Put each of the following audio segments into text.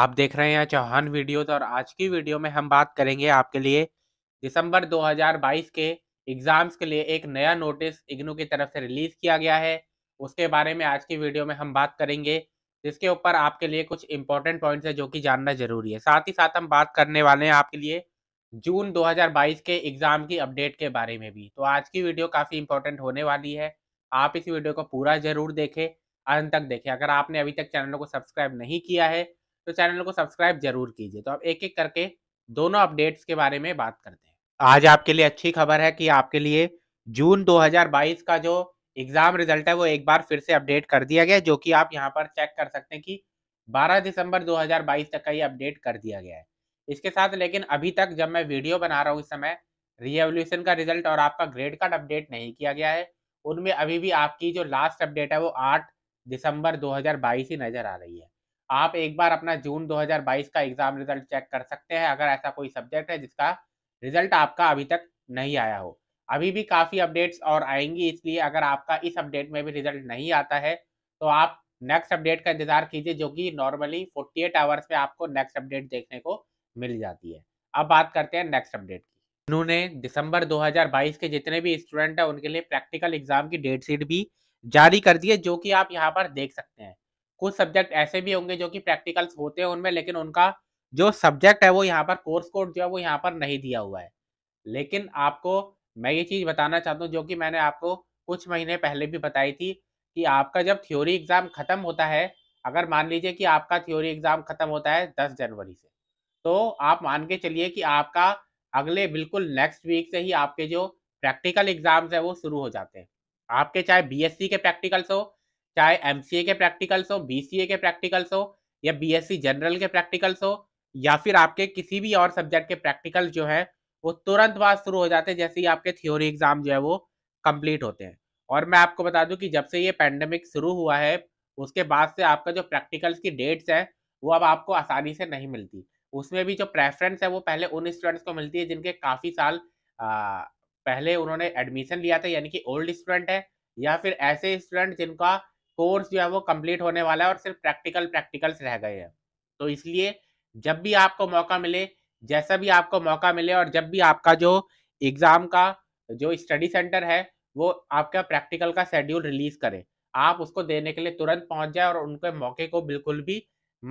आप देख रहे हैं चौहान वीडियोस तो और आज की वीडियो में हम बात करेंगे आपके लिए दिसंबर 2022 के एग्ज़ाम्स के लिए एक नया नोटिस इग्नू की तरफ से रिलीज़ किया गया है उसके बारे में आज की वीडियो में हम बात करेंगे जिसके ऊपर आपके लिए कुछ इंपॉर्टेंट पॉइंट्स है जो कि जानना जरूरी है साथ ही साथ हम बात करने वाले हैं आपके लिए जून 2022 के एग्ज़ाम की अपडेट के बारे में भी तो आज की वीडियो काफ़ी इंपॉर्टेंट होने वाली है आप इस वीडियो को पूरा ज़रूर देखें अंत तक देखें अगर आपने अभी तक चैनल को सब्सक्राइब नहीं किया है तो चैनल को सब्सक्राइब जरूर कीजिए तो अब एक एक करके दोनों अपडेट्स के बारे में बात करते हैं आज आपके लिए अच्छी खबर है कि आपके लिए जून 2022 का जो एग्जाम रिजल्ट है वो एक बार फिर से अपडेट कर दिया गया जो कि आप यहाँ पर चेक कर सकते हैं कि 12 दिसंबर 2022 तक का ये अपडेट कर दिया गया है इसके साथ लेकिन अभी तक जब मैं वीडियो बना रहा हूँ इस समय रिएवल्यूशन का रिजल्ट और आपका ग्रेड कार्ड अपडेट नहीं किया गया है उनमें अभी भी आपकी जो लास्ट अपडेट है वो आठ दिसंबर दो ही नज़र आ रही है आप एक बार अपना जून 2022 का एग्जाम रिजल्ट चेक कर सकते हैं अगर ऐसा कोई सब्जेक्ट है जिसका रिजल्ट आपका अभी तक नहीं आया हो अभी भी काफ़ी अपडेट्स और आएंगी इसलिए अगर आपका इस अपडेट में भी रिजल्ट नहीं आता है तो आप नेक्स्ट अपडेट का इंतजार कीजिए जो कि नॉर्मली 48 आवर्स में आपको नेक्स्ट अपडेट देखने को मिल जाती है अब बात करते हैं नेक्स्ट अपडेट की उन्होंने दिसंबर 2022 के जितने भी स्टूडेंट हैं उनके लिए प्रैक्टिकल एग्जाम की डेट शीट भी जारी कर दी है जो कि आप यहाँ पर देख सकते हैं कुछ सब्जेक्ट ऐसे भी होंगे जो कि प्रैक्टिकल्स होते हैं उनमें लेकिन उनका जो सब्जेक्ट है वो यहाँ पर कोर्स कोड जो है वो यहाँ पर नहीं दिया हुआ है लेकिन आपको मैं ये चीज़ बताना चाहता हूँ जो कि मैंने आपको कुछ महीने पहले भी बताई थी कि आपका जब थ्योरी एग्ज़ाम ख़त्म होता है अगर मान लीजिए कि आपका थ्योरी एग्ज़ाम ख़त्म होता है दस जनवरी से तो आप मान के चलिए कि आपका अगले बिल्कुल नेक्स्ट वीक से ही आपके जो प्रैक्टिकल एग्ज़ाम्स है वो शुरू हो जाते हैं आपके चाहे बीएससी के प्रैक्टिकल्स हो चाहे एम के प्रैक्टिकल्स हो बीसीए के प्रैक्टिकल्स हो या सी जनरल के प्रैक्टिकल्स हो या फिर आपके किसी भी और सब्जेक्ट के प्रैक्टिकल जो है वो तुरंत बाद शुरू हो जाते हैं जैसे ही आपके थ्योरी एग्जाम जो है वो कंप्लीट होते हैं और मैं आपको बता दूं कि जब से ये पैंडमिक शुरू हुआ है उसके बाद से आपका जो प्रैक्टिकल्स की डेट्स है वो अब आपको आसानी से नहीं मिलती उसमें भी जो प्रेफरेंस है वो पहले उन स्टूडेंट्स को मिलती है जिनके काफ़ी साल आ, पहले उन्होंने एडमिशन लिया था यानी कि ओल्ड स्टूडेंट है या फिर ऐसे स्टूडेंट जिनका कोर्स जो है वो कंप्लीट होने वाला है और सिर्फ प्रैक्टिकल प्रैक्टिकल्स रह गए हैं तो इसलिए जब भी आपको मौका मिले जैसा भी आपको मौका मिले और जब भी आपका जो एग्ज़ाम का जो स्टडी सेंटर है वो आपका प्रैक्टिकल का शेड्यूल रिलीज़ करे आप उसको देने के लिए तुरंत पहुंच जाए और उनके मौके को बिल्कुल भी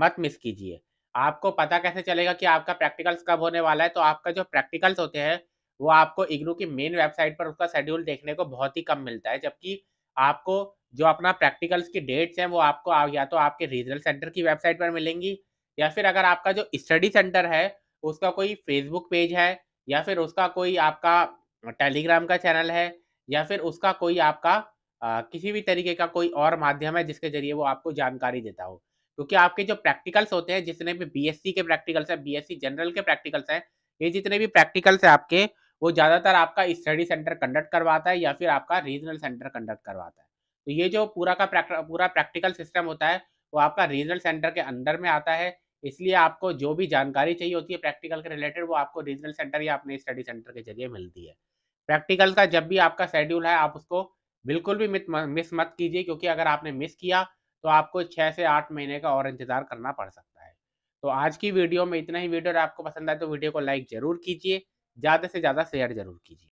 मत मिस कीजिए आपको पता कैसे चलेगा कि आपका प्रैक्टिकल्स कब होने वाला है तो आपका जो प्रैक्टिकल्स होते हैं वो आपको इग्नू की मेन वेबसाइट पर उसका शेड्यूल देखने को बहुत ही कम मिलता है जबकि आपको जो अपना प्रैक्टिकल्स की डेट्स हैं वो आपको आ, या तो आपके रीजनल सेंटर की वेबसाइट पर मिलेंगी या फिर अगर आपका जो स्टडी सेंटर है उसका कोई फेसबुक पेज है या फिर उसका कोई आपका टेलीग्राम का चैनल है या फिर उसका कोई आपका आ, किसी भी तरीके का कोई और माध्यम है जिसके जरिए वो आपको जानकारी देता हो क्योंकि आपके जो प्रैक्टिकल्स होते हैं जितने भी बीएससी के प्रैक्टिकल्स हैं बीएससी जनरल के प्रैक्टिकल्स हैं ये जितने भी प्रैक्टिकल्स हैं आपके वो ज़्यादातर आपका स्टडी सेंटर कंडक्ट करवाता है या फिर आपका रीजनल सेंटर कंडक्ट करवाता है तो ये जो पूरा का पूरा प्रैक्टिकल सिस्टम होता है वो आपका रीजनल सेंटर के अंदर में आता है इसलिए आपको जो भी जानकारी चाहिए होती है प्रैक्टिकल के रिलेटेड वो आपको रीजनल सेंटर या अपने स्टडी सेंटर के जरिए मिलती है प्रैक्टिकल का जब भी आपका शेड्यूल है आप उसको बिल्कुल भी मिस मत कीजिए क्योंकि अगर आपने मिस किया तो आपको छः से आठ महीने का और इंतज़ार करना पड़ सकता है तो आज की वीडियो में इतना ही वीडियो आपको पसंद आए तो वीडियो को लाइक ज़रूर कीजिए ज़्यादा से ज़्यादा शेयर ज़रूर कीजिए